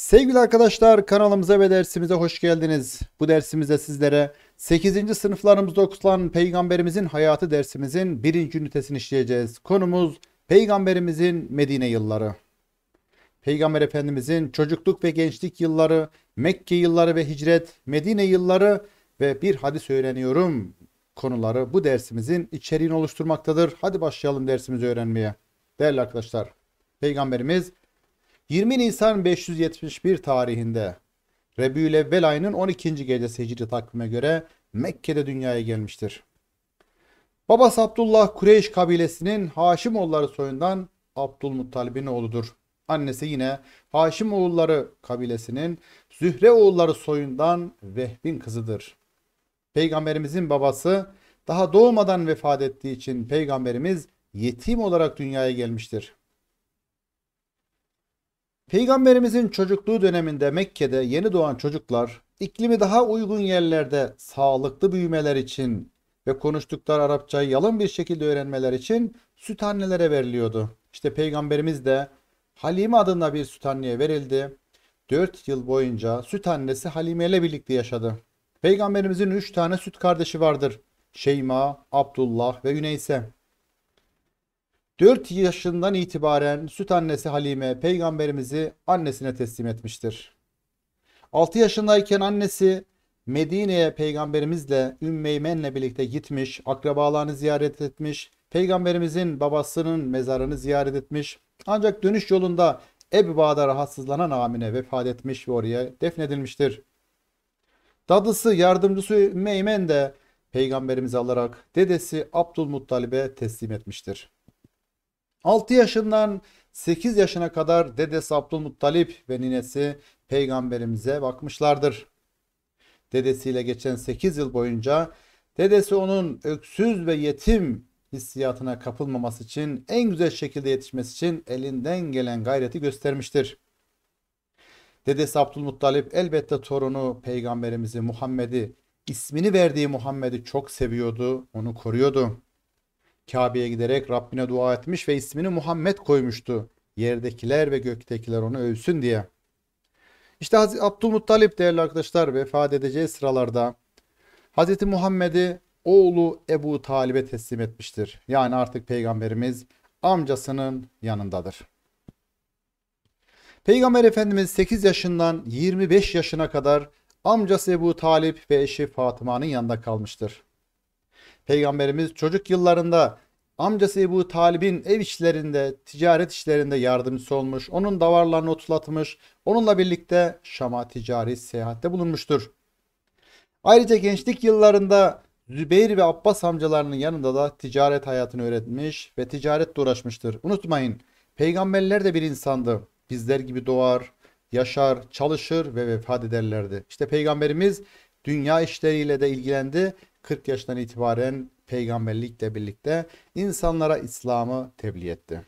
Sevgili arkadaşlar kanalımıza ve dersimize hoş geldiniz. Bu dersimizde sizlere 8. sınıflarımızda okutulan Peygamberimizin hayatı dersimizin birinci ünitesini işleyeceğiz. Konumuz Peygamberimizin Medine yılları. Peygamber Efendimizin çocukluk ve gençlik yılları, Mekke yılları ve hicret, Medine yılları ve bir hadis öğreniyorum konuları bu dersimizin içeriğini oluşturmaktadır. Hadi başlayalım dersimizi öğrenmeye. Değerli arkadaşlar, Peygamberimiz 20 Nisan 571 tarihinde Rebiülevvel ayının 12. gecesi Hicri takvime göre Mekke'de dünyaya gelmiştir. Babası Abdullah Kureyş kabilesinin Haşimoğulları soyundan Abdülmuttalib'in oğludur. Annesi yine Haşimoğulları kabilesinin Zühre oğulları soyundan Vehbin kızıdır. Peygamberimizin babası daha doğmadan vefat ettiği için peygamberimiz yetim olarak dünyaya gelmiştir. Peygamberimizin çocukluğu döneminde Mekke'de yeni doğan çocuklar iklimi daha uygun yerlerde sağlıklı büyümeler için ve konuştukları Arapçayı yalın bir şekilde öğrenmeler için süt annelere veriliyordu. İşte Peygamberimiz de Halime adında bir süt anneye verildi. 4 yıl boyunca süt annesi Halime ile birlikte yaşadı. Peygamberimizin 3 tane süt kardeşi vardır. Şeyma, Abdullah ve Üneyse. 4 yaşından itibaren süt annesi Halime peygamberimizi annesine teslim etmiştir. 6 yaşındayken annesi Medine'ye peygamberimizle Ümmeymen'le birlikte gitmiş, akrabalarını ziyaret etmiş, peygamberimizin babasının mezarını ziyaret etmiş. Ancak dönüş yolunda Ebba'da rahatsızlanan Amine vefat etmiş ve oraya defnedilmiştir. Dadısı yardımcısı Ümmeymen de peygamberimizi alarak dedesi Abdülmuttalib'e teslim etmiştir. 6 yaşından 8 yaşına kadar dedesi Abdülmuttalip ve ninesi peygamberimize bakmışlardır. Dedesiyle geçen 8 yıl boyunca dedesi onun öksüz ve yetim hissiyatına kapılmaması için en güzel şekilde yetişmesi için elinden gelen gayreti göstermiştir. Dedesi Abdülmuttalip elbette torunu peygamberimizi Muhammed'i ismini verdiği Muhammed'i çok seviyordu, onu koruyordu. Kabe'ye giderek Rabbine dua etmiş ve ismini Muhammed koymuştu. Yerdekiler ve göktekiler onu övsün diye. İşte Hazreti Abdülmuttalip değerli arkadaşlar vefat edeceği sıralarda Hazreti Muhammed'i oğlu Ebu Talib'e teslim etmiştir. Yani artık peygamberimiz amcasının yanındadır. Peygamber Efendimiz 8 yaşından 25 yaşına kadar amcası Ebu Talip ve eşi Fatıma'nın yanında kalmıştır. Peygamberimiz çocuk yıllarında amcası Ebu Talib'in ev işlerinde, ticaret işlerinde yardımcısı olmuş, onun davarlarını otulatmış, onunla birlikte Şam'a ticari seyahatte bulunmuştur. Ayrıca gençlik yıllarında Zübeyir ve Abbas amcalarının yanında da ticaret hayatını öğretmiş ve ticaretle uğraşmıştır. Unutmayın peygamberler de bir insandı. Bizler gibi doğar, yaşar, çalışır ve vefat ederlerdi. İşte peygamberimiz dünya işleriyle de ilgilendi 40 yaştan itibaren peygamberlikle birlikte insanlara İslam'ı tebliğ etti.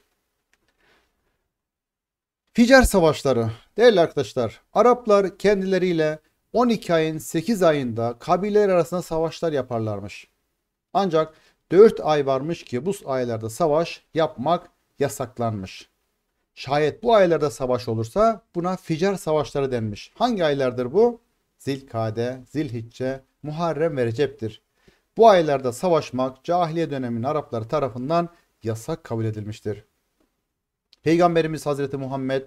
Ficar savaşları. Değerli arkadaşlar, Araplar kendileriyle 12 ayın 8 ayında kabileler arasında savaşlar yaparlarmış. Ancak 4 ay varmış ki bu aylarda savaş yapmak yasaklanmış. Şayet bu aylarda savaş olursa buna ficar savaşları denmiş. Hangi aylardır bu? Zilkade, Zilhicce, Muharrem ve Recep'tir. Bu aylarda savaşmak cahiliye döneminin Arapları tarafından yasak kabul edilmiştir. Peygamberimiz Hazreti Muhammed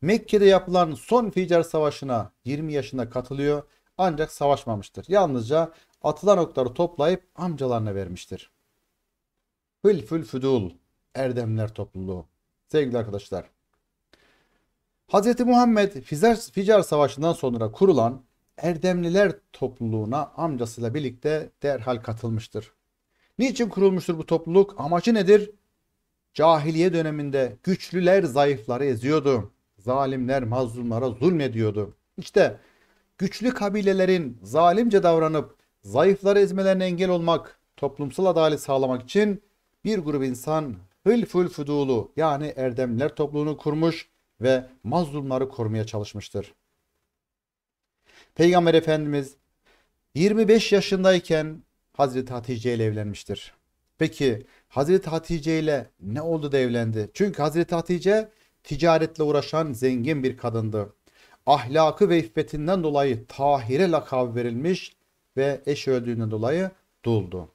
Mekke'de yapılan son Ficar Savaşı'na 20 yaşında katılıyor ancak savaşmamıştır. Yalnızca atılan okları toplayıp amcalarına vermiştir. Hülfül Füdul Erdemler Topluluğu Sevgili arkadaşlar Hz. Muhammed Ficar, Savaşı'ndan sonra kurulan Erdemliler topluluğuna amcasıyla birlikte derhal katılmıştır. Niçin kurulmuştur bu topluluk? Amacı nedir? Cahiliye döneminde güçlüler zayıfları eziyordu. Zalimler mazlumlara zulmediyordu. İşte güçlü kabilelerin zalimce davranıp zayıfları ezmelerine engel olmak, toplumsal adalet sağlamak için bir grup insan Hülfül Fudulu yani Erdemliler topluluğunu kurmuş ve mazlumları korumaya çalışmıştır. Peygamber Efendimiz 25 yaşındayken Hazreti Hatice ile evlenmiştir. Peki Hazreti Hatice ile ne oldu da evlendi? Çünkü Hazreti Hatice ticaretle uğraşan zengin bir kadındı. Ahlakı ve iffetinden dolayı Tahire lakabı verilmiş ve eş öldüğünden dolayı duldu.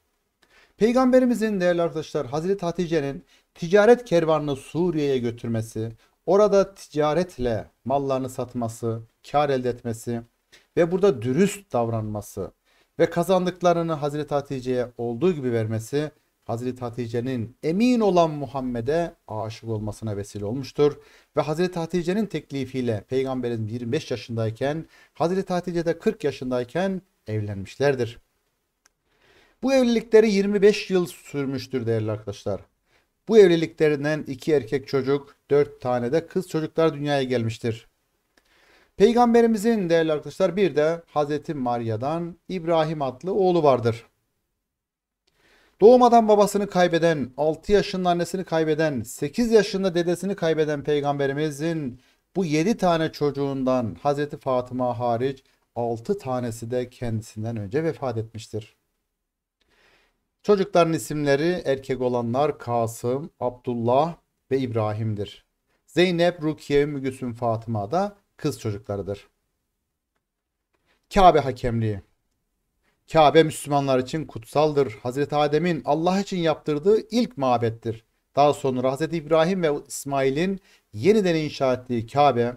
Peygamberimizin değerli arkadaşlar Hazreti Hatice'nin ticaret kervanını Suriye'ye götürmesi, orada ticaretle mallarını satması, kar elde etmesi, ve burada dürüst davranması ve kazandıklarını Hazreti Hatice'ye olduğu gibi vermesi Hazreti Hatice'nin emin olan Muhammed'e aşık olmasına vesile olmuştur. Ve Hazreti Hatice'nin teklifiyle Peygamberin 25 yaşındayken Hazreti Hatice de 40 yaşındayken evlenmişlerdir. Bu evlilikleri 25 yıl sürmüştür değerli arkadaşlar. Bu evliliklerinden iki erkek çocuk, dört tane de kız çocuklar dünyaya gelmiştir. Peygamberimizin değerli arkadaşlar bir de Hazreti Maria'dan İbrahim adlı oğlu vardır. Doğmadan babasını kaybeden, 6 yaşında annesini kaybeden, 8 yaşında dedesini kaybeden peygamberimizin bu 7 tane çocuğundan Hazreti Fatıma hariç 6 tanesi de kendisinden önce vefat etmiştir. Çocukların isimleri erkek olanlar Kasım, Abdullah ve İbrahim'dir. Zeynep, Rukiye, Mügüsüm, Fatıma da kız çocuklarıdır. Kabe hakemliği. Kabe Müslümanlar için kutsaldır. Hazreti Adem'in Allah için yaptırdığı ilk mabettir. Daha sonra Hazreti İbrahim ve İsmail'in yeniden inşa ettiği Kabe,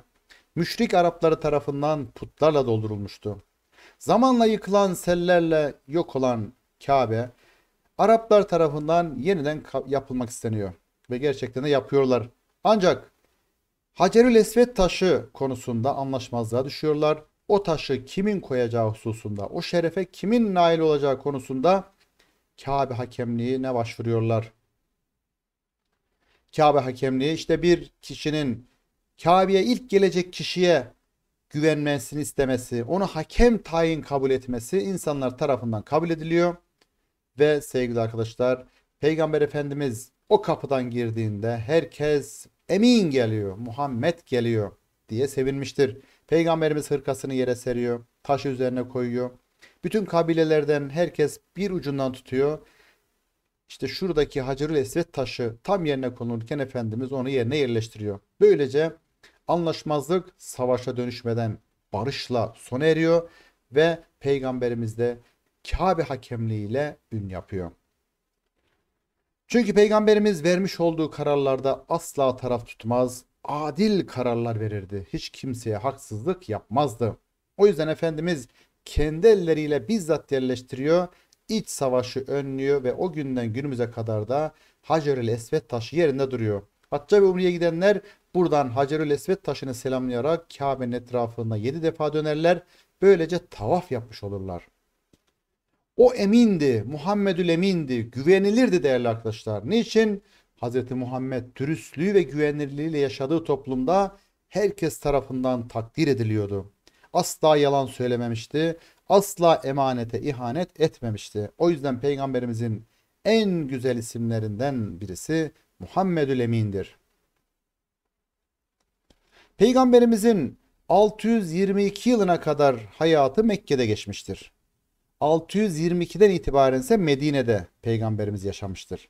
müşrik Arapları tarafından putlarla doldurulmuştu. Zamanla yıkılan sellerle yok olan Kabe, Araplar tarafından yeniden yapılmak isteniyor. Ve gerçekten de yapıyorlar. Ancak Hacerül Esved taşı konusunda anlaşmazlığa düşüyorlar. O taşı kimin koyacağı hususunda, o şerefe kimin nail olacağı konusunda Kabe hakemliğine başvuruyorlar. Kabe hakemliği işte bir kişinin Kabe'ye ilk gelecek kişiye güvenmesini istemesi, onu hakem tayin kabul etmesi insanlar tarafından kabul ediliyor. Ve sevgili arkadaşlar Peygamber Efendimiz o kapıdan girdiğinde herkes Emin geliyor, Muhammed geliyor diye sevinmiştir. Peygamberimiz hırkasını yere seriyor, taş üzerine koyuyor. Bütün kabilelerden herkes bir ucundan tutuyor. İşte şuradaki Hacerül Esvet taşı tam yerine konulurken Efendimiz onu yerine yerleştiriyor. Böylece anlaşmazlık savaşa dönüşmeden barışla sona eriyor ve Peygamberimiz de Kabe hakemliğiyle ün yapıyor. Çünkü peygamberimiz vermiş olduğu kararlarda asla taraf tutmaz, adil kararlar verirdi. Hiç kimseye haksızlık yapmazdı. O yüzden Efendimiz kendi elleriyle bizzat yerleştiriyor, iç savaşı önlüyor ve o günden günümüze kadar da Hacerül Esvet taşı yerinde duruyor. Hacca ve Umre'ye gidenler buradan Hacerül Esvet taşını selamlayarak Kabe'nin etrafında 7 defa dönerler. Böylece tavaf yapmış olurlar. O emindi, Muhammedül emindi, güvenilirdi değerli arkadaşlar. Niçin? Hz. Muhammed dürüstlüğü ve güvenilirliğiyle yaşadığı toplumda herkes tarafından takdir ediliyordu. Asla yalan söylememişti, asla emanete ihanet etmemişti. O yüzden Peygamberimizin en güzel isimlerinden birisi Muhammedül Emin'dir. Peygamberimizin 622 yılına kadar hayatı Mekke'de geçmiştir. 622'den itibaren ise Medine'de peygamberimiz yaşamıştır.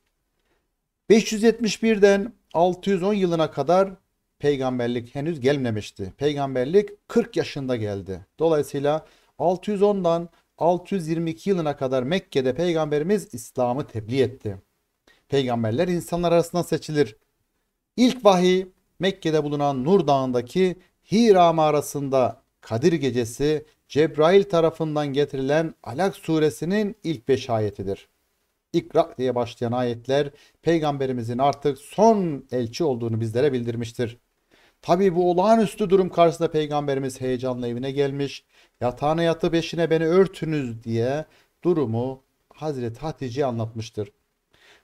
571'den 610 yılına kadar peygamberlik henüz gelmemişti. Peygamberlik 40 yaşında geldi. Dolayısıyla 610'dan 622 yılına kadar Mekke'de peygamberimiz İslam'ı tebliğ etti. Peygamberler insanlar arasında seçilir. İlk vahiy Mekke'de bulunan Nur Dağı'ndaki Hira mağarasında Kadir gecesi Cebrail tarafından getirilen Alak suresinin ilk beş ayetidir. İkra diye başlayan ayetler peygamberimizin artık son elçi olduğunu bizlere bildirmiştir. Tabi bu olağanüstü durum karşısında peygamberimiz heyecanla evine gelmiş, yatağına yatıp eşine beni örtünüz diye durumu Hazreti Hatice'ye anlatmıştır.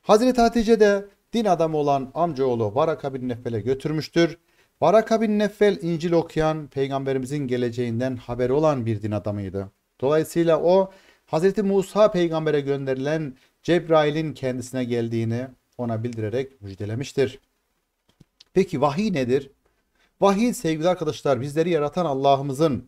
Hazreti Hatice de din adamı olan amcaoğlu Varaka bin Nefel'e götürmüştür Baraka bin Neffel İncil okuyan peygamberimizin geleceğinden haberi olan bir din adamıydı. Dolayısıyla o Hz. Musa peygambere gönderilen Cebrail'in kendisine geldiğini ona bildirerek müjdelemiştir. Peki vahiy nedir? Vahiy sevgili arkadaşlar bizleri yaratan Allah'ımızın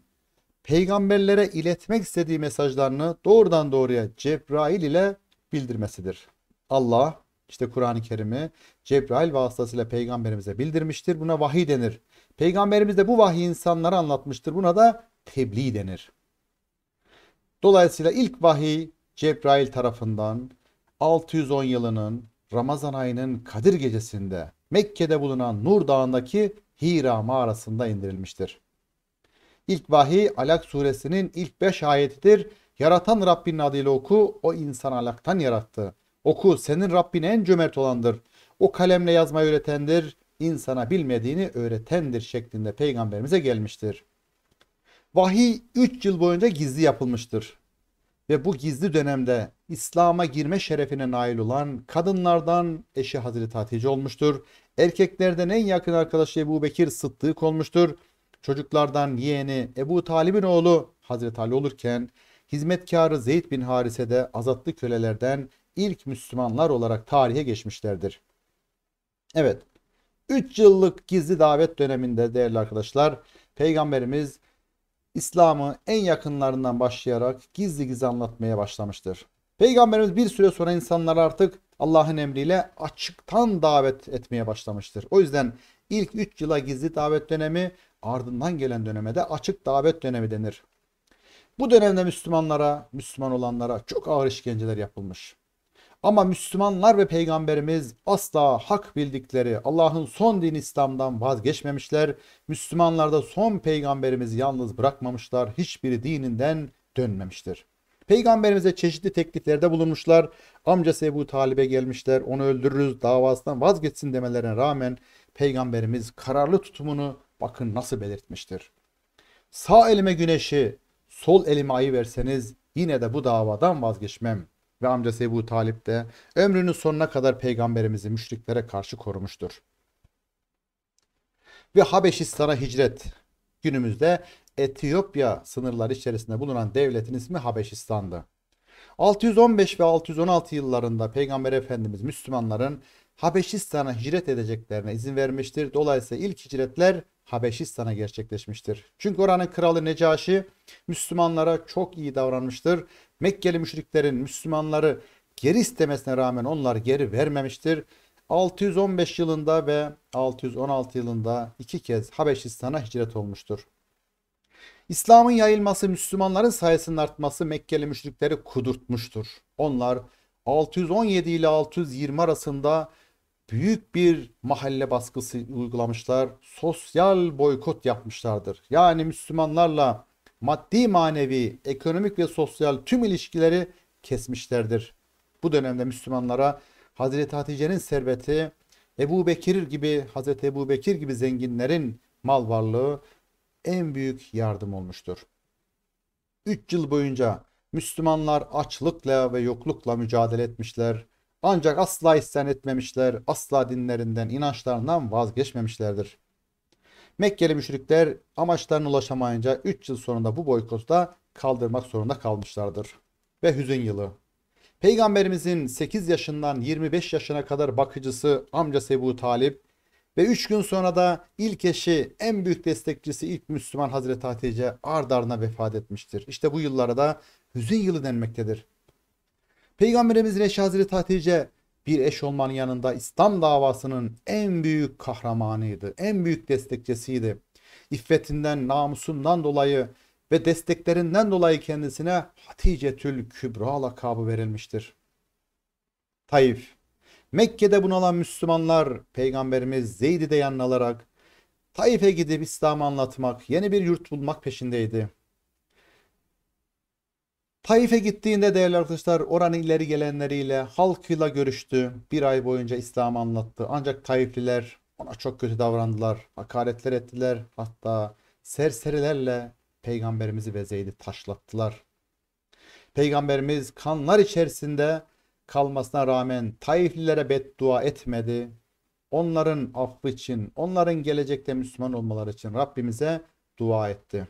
peygamberlere iletmek istediği mesajlarını doğrudan doğruya Cebrail ile bildirmesidir. Allah işte Kur'an-ı Kerim'i Cebrail vasıtasıyla peygamberimize bildirmiştir. Buna vahiy denir. Peygamberimiz de bu vahiy insanlara anlatmıştır. Buna da tebliğ denir. Dolayısıyla ilk vahiy Cebrail tarafından 610 yılının Ramazan ayının Kadir gecesinde Mekke'de bulunan Nur Dağı'ndaki Hira mağarasında indirilmiştir. İlk vahiy Alak suresinin ilk 5 ayetidir. Yaratan Rabbinin adıyla oku, o insan alaktan yarattı. Oku senin Rabbin en cömert olandır. O kalemle yazmayı öğretendir. İnsana bilmediğini öğretendir şeklinde peygamberimize gelmiştir. Vahiy 3 yıl boyunca gizli yapılmıştır. Ve bu gizli dönemde İslam'a girme şerefine nail olan kadınlardan eşi Hazreti Hatice olmuştur. Erkeklerden en yakın arkadaşı Ebu Bekir Sıddık olmuştur. Çocuklardan yeğeni Ebu Talib'in oğlu Hazreti Ali olurken hizmetkarı Zeyd bin Harise de azatlı kölelerden ilk Müslümanlar olarak tarihe geçmişlerdir. Evet, 3 yıllık gizli davet döneminde değerli arkadaşlar Peygamberimiz İslam'ı en yakınlarından başlayarak gizli gizli anlatmaya başlamıştır. Peygamberimiz bir süre sonra insanlar artık Allah'ın emriyle açıktan davet etmeye başlamıştır. O yüzden ilk 3 yıla gizli davet dönemi ardından gelen döneme de açık davet dönemi denir. Bu dönemde Müslümanlara, Müslüman olanlara çok ağır işkenceler yapılmış. Ama Müslümanlar ve Peygamberimiz asla hak bildikleri Allah'ın son din İslam'dan vazgeçmemişler. Müslümanlar da son Peygamberimizi yalnız bırakmamışlar. Hiçbiri dininden dönmemiştir. Peygamberimize çeşitli tekliflerde bulunmuşlar. Amcası Ebu Talib'e gelmişler. Onu öldürürüz davasından vazgeçsin demelerine rağmen Peygamberimiz kararlı tutumunu bakın nasıl belirtmiştir. Sağ elime güneşi, sol elime ayı verseniz yine de bu davadan vazgeçmem ve amcası Ebu Talip de ömrünün sonuna kadar peygamberimizi müşriklere karşı korumuştur. Ve Habeşistan'a hicret günümüzde Etiyopya sınırları içerisinde bulunan devletin ismi Habeşistan'dı. 615 ve 616 yıllarında Peygamber Efendimiz Müslümanların Habeşistan'a hicret edeceklerine izin vermiştir. Dolayısıyla ilk hicretler Habeşistan'a gerçekleşmiştir. Çünkü oranın kralı Necaşi Müslümanlara çok iyi davranmıştır Mekkeli müşriklerin Müslümanları geri istemesine rağmen onlar geri vermemiştir. 615 yılında ve 616 yılında iki kez Habeşistan'a hicret olmuştur. İslam'ın yayılması, Müslümanların sayısının artması Mekkeli müşrikleri kudurtmuştur. Onlar 617 ile 620 arasında büyük bir mahalle baskısı uygulamışlar. Sosyal boykot yapmışlardır. Yani Müslümanlarla maddi manevi, ekonomik ve sosyal tüm ilişkileri kesmişlerdir. Bu dönemde Müslümanlara Hazreti Hatice'nin serveti, Ebu Bekir gibi Hazreti Ebu Bekir gibi zenginlerin mal varlığı en büyük yardım olmuştur. 3 yıl boyunca Müslümanlar açlıkla ve yoklukla mücadele etmişler. Ancak asla isyan etmemişler, asla dinlerinden, inançlarından vazgeçmemişlerdir. Mekkeli müşrikler amaçlarına ulaşamayınca 3 yıl sonunda bu boykotu da kaldırmak zorunda kalmışlardır. Ve hüzün yılı. Peygamberimizin 8 yaşından 25 yaşına kadar bakıcısı amca Sebu Talip ve 3 gün sonra da ilk eşi en büyük destekçisi ilk Müslüman Hazreti Hatice ard ardına vefat etmiştir. İşte bu yıllara da hüzün yılı denmektedir. Peygamberimizin eşi Hazreti Hatice bir eş olmanın yanında İslam davasının en büyük kahramanıydı. En büyük destekçisiydi. İffetinden, namusundan dolayı ve desteklerinden dolayı kendisine Hatice-tül Kübra lakabı verilmiştir. Taif Mekke'de bunalan Müslümanlar Peygamberimiz Zeyd'i de yanına alarak Taif'e gidip İslam'ı anlatmak, yeni bir yurt bulmak peşindeydi. Taif'e gittiğinde değerli arkadaşlar oranın ileri gelenleriyle halkıyla görüştü. Bir ay boyunca İslam'ı anlattı. Ancak Taifliler ona çok kötü davrandılar. Hakaretler ettiler. Hatta serserilerle peygamberimizi ve bezeydi taşlattılar. Peygamberimiz kanlar içerisinde kalmasına rağmen Taiflilere beddua etmedi. Onların affı için, onların gelecekte Müslüman olmaları için Rabbimize dua etti.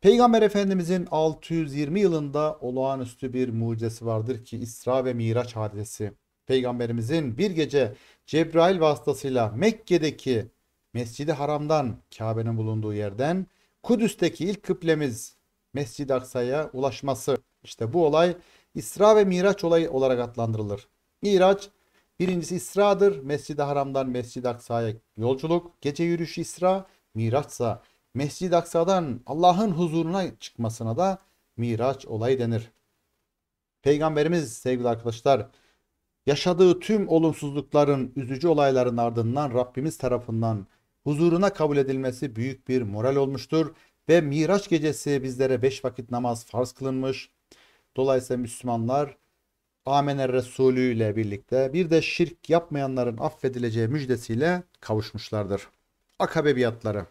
Peygamber Efendimizin 620 yılında olağanüstü bir mucizesi vardır ki İsra ve Miraç hadisesi. Peygamberimizin bir gece Cebrail vasıtasıyla Mekke'deki Mescidi Haram'dan Kabe'nin bulunduğu yerden Kudüs'teki ilk kıblemiz Mescid-i Aksa'ya ulaşması. İşte bu olay İsra ve Miraç olayı olarak adlandırılır. Miraç birincisi İsra'dır. Mescid-i Haram'dan Mescid-i Aksa'ya yolculuk, gece yürüyüşü İsra, Miraçsa Mescid-i Aksa'dan Allah'ın huzuruna çıkmasına da Miraç olayı denir. Peygamberimiz sevgili arkadaşlar yaşadığı tüm olumsuzlukların, üzücü olayların ardından Rabbimiz tarafından huzuruna kabul edilmesi büyük bir moral olmuştur ve Miraç gecesi bizlere beş vakit namaz farz kılınmış. Dolayısıyla Müslümanlar Amener Resulü ile birlikte bir de şirk yapmayanların affedileceği müjdesiyle kavuşmuşlardır. Akabe biatları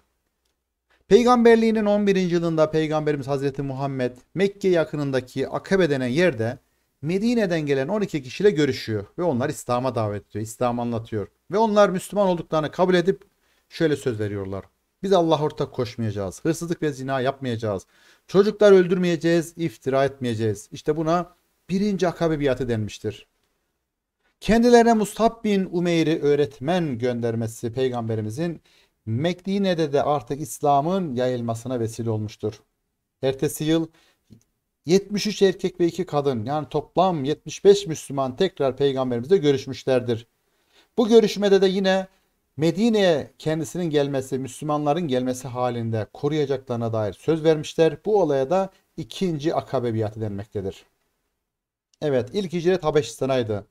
Peygamberliğinin 11. yılında Peygamberimiz Hazreti Muhammed Mekke yakınındaki Akabe denen yerde Medine'den gelen 12 kişiyle görüşüyor ve onlar İslam'a davet ediyor, İslam'ı anlatıyor. Ve onlar Müslüman olduklarını kabul edip şöyle söz veriyorlar. Biz Allah ortak koşmayacağız, hırsızlık ve zina yapmayacağız, çocuklar öldürmeyeceğiz, iftira etmeyeceğiz. İşte buna birinci akabe biatı denmiştir. Kendilerine Mustab bin Umeyr'i öğretmen göndermesi peygamberimizin Medine'de de artık İslam'ın yayılmasına vesile olmuştur. Ertesi yıl 73 erkek ve 2 kadın yani toplam 75 Müslüman tekrar peygamberimizle görüşmüşlerdir. Bu görüşmede de yine Medine'ye kendisinin gelmesi, Müslümanların gelmesi halinde koruyacaklarına dair söz vermişler. Bu olaya da ikinci akabe denmektedir. Evet ilk hicret Habeşistan'aydı.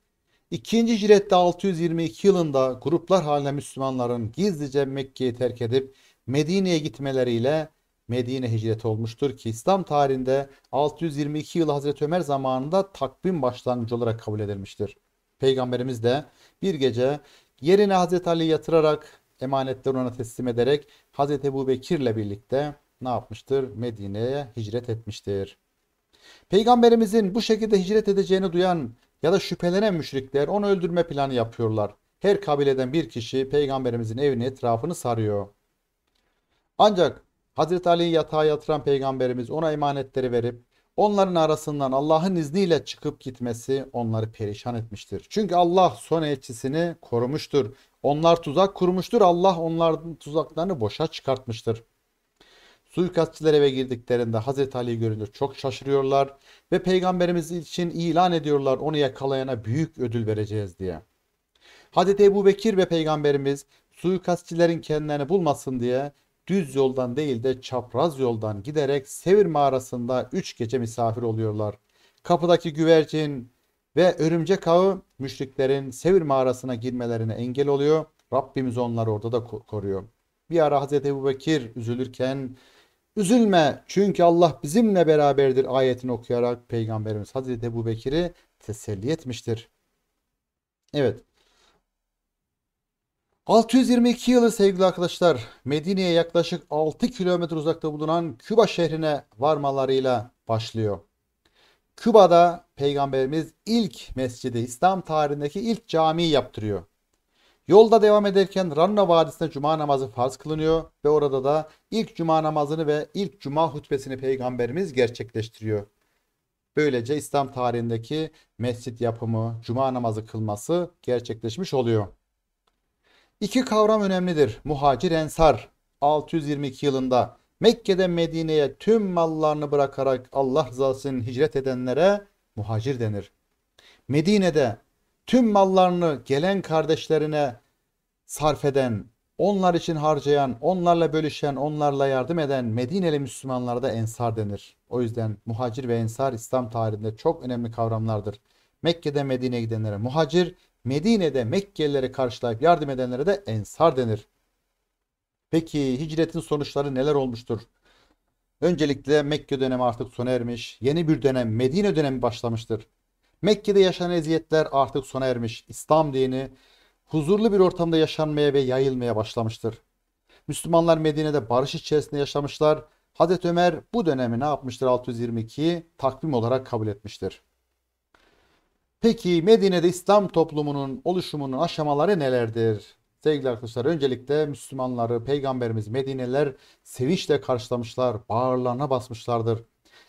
İkinci Ciret'te 622 yılında gruplar haline Müslümanların gizlice Mekke'yi terk edip Medine'ye gitmeleriyle Medine hicret olmuştur ki İslam tarihinde 622 yıl Hazreti Ömer zamanında takvim başlangıcı olarak kabul edilmiştir. Peygamberimiz de bir gece yerine Hazreti Ali'yi yatırarak emanetleri ona teslim ederek Hazreti Ebu Bekir'le birlikte ne yapmıştır? Medine'ye hicret etmiştir. Peygamberimizin bu şekilde hicret edeceğini duyan ya da şüphelenen müşrikler onu öldürme planı yapıyorlar. Her kabileden bir kişi peygamberimizin evini etrafını sarıyor. Ancak Hazreti Ali'yi yatağa yatıran peygamberimiz ona emanetleri verip onların arasından Allah'ın izniyle çıkıp gitmesi onları perişan etmiştir. Çünkü Allah son elçisini korumuştur. Onlar tuzak kurmuştur. Allah onların tuzaklarını boşa çıkartmıştır. Suikastçiler eve girdiklerinde Hazreti Ali görünce çok şaşırıyorlar ve peygamberimiz için ilan ediyorlar onu yakalayana büyük ödül vereceğiz diye. Hazreti Ebu Bekir ve peygamberimiz suikastçilerin kendilerini bulmasın diye düz yoldan değil de çapraz yoldan giderek Sevir mağarasında 3 gece misafir oluyorlar. Kapıdaki güvercin ve örümcek ağı müşriklerin Sevir mağarasına girmelerine engel oluyor. Rabbimiz onları orada da koruyor. Bir ara Hazreti Ebu Bekir üzülürken Üzülme çünkü Allah bizimle beraberdir ayetini okuyarak Peygamberimiz Hazreti Ebu Bekir'i teselli etmiştir. Evet. 622 yılı sevgili arkadaşlar Medine'ye yaklaşık 6 kilometre uzakta bulunan Küba şehrine varmalarıyla başlıyor. Küba'da Peygamberimiz ilk mescidi İslam tarihindeki ilk camiyi yaptırıyor. Yolda devam ederken Ranna Vadisi'nde cuma namazı farz kılınıyor ve orada da ilk cuma namazını ve ilk cuma hutbesini peygamberimiz gerçekleştiriyor. Böylece İslam tarihindeki mescit yapımı, cuma namazı kılması gerçekleşmiş oluyor. İki kavram önemlidir. Muhacir Ensar 622 yılında Mekke'den Medine'ye tüm mallarını bırakarak Allah rızası için hicret edenlere muhacir denir. Medine'de tüm mallarını gelen kardeşlerine sarf eden, onlar için harcayan, onlarla bölüşen, onlarla yardım eden Medineli Müslümanlara da ensar denir. O yüzden muhacir ve ensar İslam tarihinde çok önemli kavramlardır. Mekke'de Medine'ye gidenlere muhacir, Medine'de Mekkelileri karşılayıp yardım edenlere de ensar denir. Peki hicretin sonuçları neler olmuştur? Öncelikle Mekke dönemi artık sona ermiş, yeni bir dönem Medine dönemi başlamıştır. Mekke'de yaşanan eziyetler artık sona ermiş. İslam dini huzurlu bir ortamda yaşanmaya ve yayılmaya başlamıştır. Müslümanlar Medine'de barış içerisinde yaşamışlar. Hazreti Ömer bu dönemi ne yapmıştır 622 takvim olarak kabul etmiştir. Peki Medine'de İslam toplumunun oluşumunun aşamaları nelerdir? Sevgili arkadaşlar öncelikle Müslümanları Peygamberimiz Medineler sevinçle karşılamışlar, bağırlarına basmışlardır.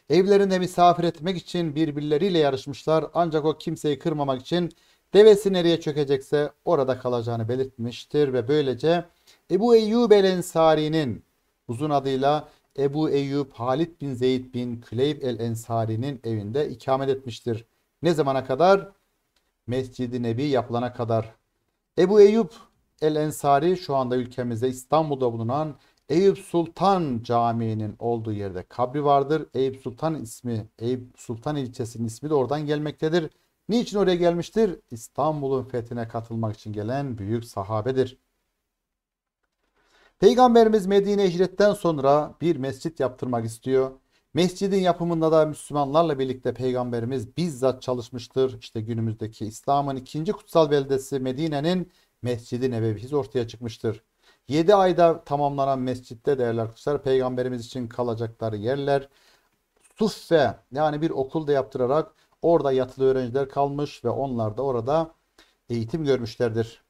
Evlerinde misafir etmek için birbirleriyle yarışmışlar ancak o kimseyi kırmamak için devesi nereye çökecekse orada kalacağını belirtmiştir ve böylece Ebu Eyyub el Ensari'nin uzun adıyla Ebu Eyyub Halid bin Zeyd bin Küleyb el Ensari'nin evinde ikamet etmiştir. Ne zamana kadar? Mescid-i Nebi yapılana kadar. Ebu Eyyub el Ensari şu anda ülkemizde İstanbul'da bulunan Eyüp Sultan Camii'nin olduğu yerde kabri vardır. Eyüp Sultan ismi, Eyüp Sultan ilçesinin ismi de oradan gelmektedir. Niçin oraya gelmiştir? İstanbul'un fethine katılmak için gelen büyük sahabedir. Peygamberimiz Medine hicretten sonra bir mescit yaptırmak istiyor. Mescidin yapımında da Müslümanlarla birlikte Peygamberimiz bizzat çalışmıştır. İşte günümüzdeki İslam'ın ikinci kutsal beldesi Medine'nin Mescid-i Nebevisi ortaya çıkmıştır. 7 ayda tamamlanan mescitte değerli arkadaşlar peygamberimiz için kalacakları yerler suffe yani bir okulda yaptırarak orada yatılı öğrenciler kalmış ve onlar da orada eğitim görmüşlerdir.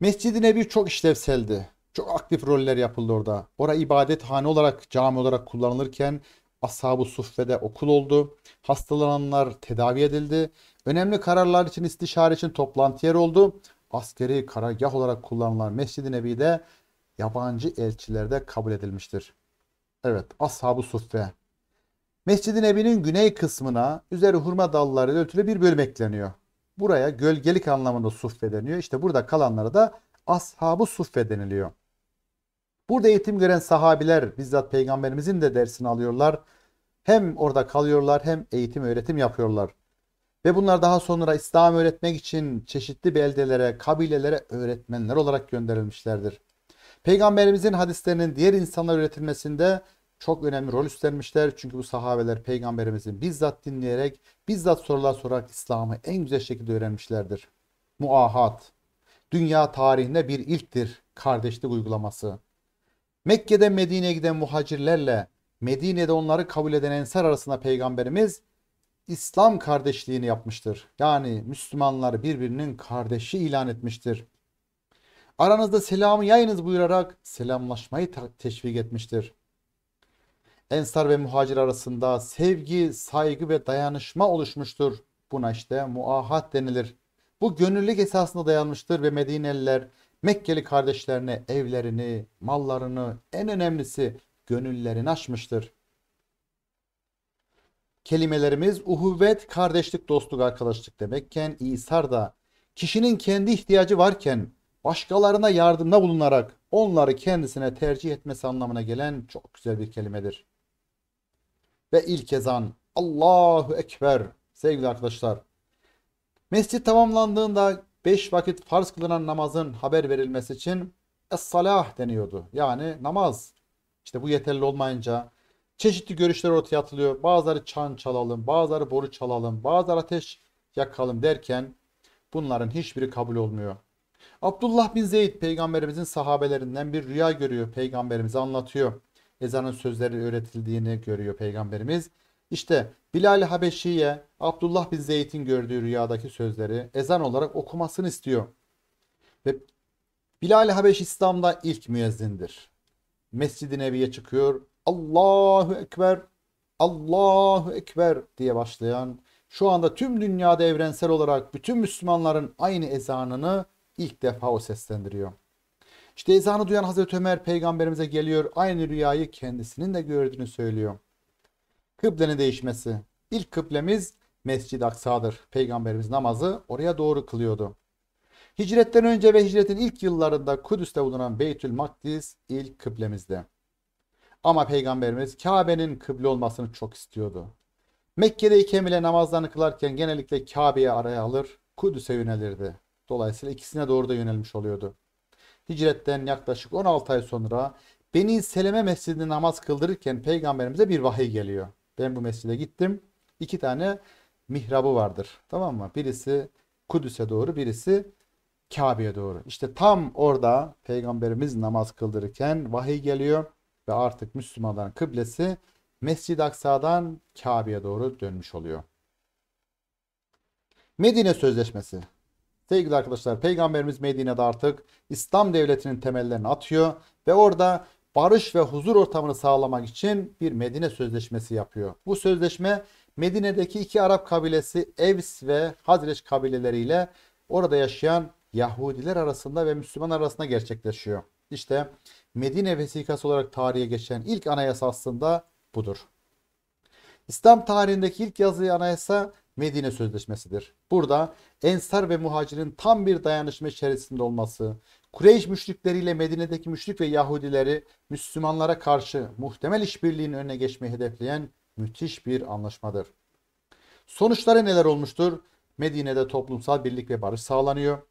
Mescid-i Nebi çok işlevseldi. Çok aktif roller yapıldı orada. ibadet hane olarak, cami olarak kullanılırken Ashab-ı Suffe'de okul oldu. Hastalananlar tedavi edildi. Önemli kararlar için istişare için toplantı yer oldu askeri karargah olarak kullanılan Mescid-i Nebi'de yabancı elçilerde kabul edilmiştir. Evet, Ashab-ı Suffe. Mescid-i Nebi'nin güney kısmına üzeri hurma dalları örtülü bir bölüm ekleniyor. Buraya gölgelik anlamında suffe deniyor. İşte burada kalanlara da ashab-ı suffe deniliyor. Burada eğitim gören sahabiler bizzat peygamberimizin de dersini alıyorlar. Hem orada kalıyorlar hem eğitim öğretim yapıyorlar. Ve bunlar daha sonra İslam öğretmek için çeşitli beldelere, kabilelere öğretmenler olarak gönderilmişlerdir. Peygamberimizin hadislerinin diğer insanlar üretilmesinde çok önemli rol üstlenmişler. Çünkü bu sahabeler peygamberimizin bizzat dinleyerek, bizzat sorular sorarak İslam'ı en güzel şekilde öğrenmişlerdir. Muahat, dünya tarihinde bir ilktir kardeşlik uygulaması. Mekke'den Medine'ye giden muhacirlerle Medine'de onları kabul eden ensar arasında peygamberimiz İslam kardeşliğini yapmıştır. Yani Müslümanlar birbirinin kardeşi ilan etmiştir. Aranızda selamı yayınız buyurarak selamlaşmayı teşvik etmiştir. Ensar ve muhacir arasında sevgi, saygı ve dayanışma oluşmuştur. Buna işte muahat denilir. Bu gönüllülük esasında dayanmıştır ve Medineliler Mekkeli kardeşlerine evlerini, mallarını, en önemlisi gönüllerini açmıştır kelimelerimiz uhuvvet, kardeşlik, dostluk, arkadaşlık demekken İsar da kişinin kendi ihtiyacı varken başkalarına yardımda bulunarak onları kendisine tercih etmesi anlamına gelen çok güzel bir kelimedir. Ve ilk ezan Allahu Ekber sevgili arkadaşlar. Mescit tamamlandığında 5 vakit farz kılınan namazın haber verilmesi için Es-salah deniyordu. Yani namaz. İşte bu yeterli olmayınca Çeşitli görüşler ortaya atılıyor. Bazıları çan çalalım, bazıları boru çalalım, bazıları ateş yakalım derken bunların hiçbiri kabul olmuyor. Abdullah bin Zeyd peygamberimizin sahabelerinden bir rüya görüyor. Peygamberimize anlatıyor. Ezanın sözleri öğretildiğini görüyor peygamberimiz. İşte Bilal Habeşi'ye Abdullah bin Zeyd'in gördüğü rüyadaki sözleri ezan olarak okumasını istiyor. Ve Bilal Habeş İslam'da ilk müezzindir. Mescid-i Nebi'ye çıkıyor Allahu Ekber, Allahu Ekber diye başlayan şu anda tüm dünyada evrensel olarak bütün Müslümanların aynı ezanını ilk defa o seslendiriyor. İşte ezanı duyan Hazreti Ömer peygamberimize geliyor. Aynı rüyayı kendisinin de gördüğünü söylüyor. Kıblenin değişmesi. İlk kıblemiz Mescid-i Aksa'dır. Peygamberimiz namazı oraya doğru kılıyordu. Hicretten önce ve hicretin ilk yıllarında Kudüs'te bulunan Beytül Makdis ilk kıblemizde. Ama Peygamberimiz Kabe'nin kıble olmasını çok istiyordu. Mekke'de Mekke'deyken bile namazlarını kılarken genellikle Kabe'ye araya alır, Kudüs'e yönelirdi. Dolayısıyla ikisine doğru da yönelmiş oluyordu. Hicretten yaklaşık 16 ay sonra Beni Seleme Mescidinde namaz kıldırırken peygamberimize bir vahiy geliyor. Ben bu mescide gittim. İki tane mihrabı vardır. Tamam mı? Birisi Kudüs'e doğru, birisi Kabe'ye doğru. İşte tam orada peygamberimiz namaz kıldırırken vahiy geliyor ve artık Müslümanların kıblesi Mescid-i Aksa'dan Kabe'ye doğru dönmüş oluyor. Medine Sözleşmesi. Sevgili arkadaşlar Peygamberimiz Medine'de artık İslam devletinin temellerini atıyor ve orada barış ve huzur ortamını sağlamak için bir Medine Sözleşmesi yapıyor. Bu sözleşme Medine'deki iki Arap kabilesi Evs ve Hazreç kabileleriyle orada yaşayan Yahudiler arasında ve Müslüman arasında gerçekleşiyor. İşte Medine vesikası olarak tarihe geçen ilk anayasa aslında budur. İslam tarihindeki ilk yazılı anayasa Medine Sözleşmesi'dir. Burada Ensar ve Muhacir'in tam bir dayanışma içerisinde olması, Kureyş müşrikleriyle Medine'deki müşrik ve Yahudileri Müslümanlara karşı muhtemel işbirliğinin önüne geçmeyi hedefleyen müthiş bir anlaşmadır. Sonuçları neler olmuştur? Medine'de toplumsal birlik ve barış sağlanıyor.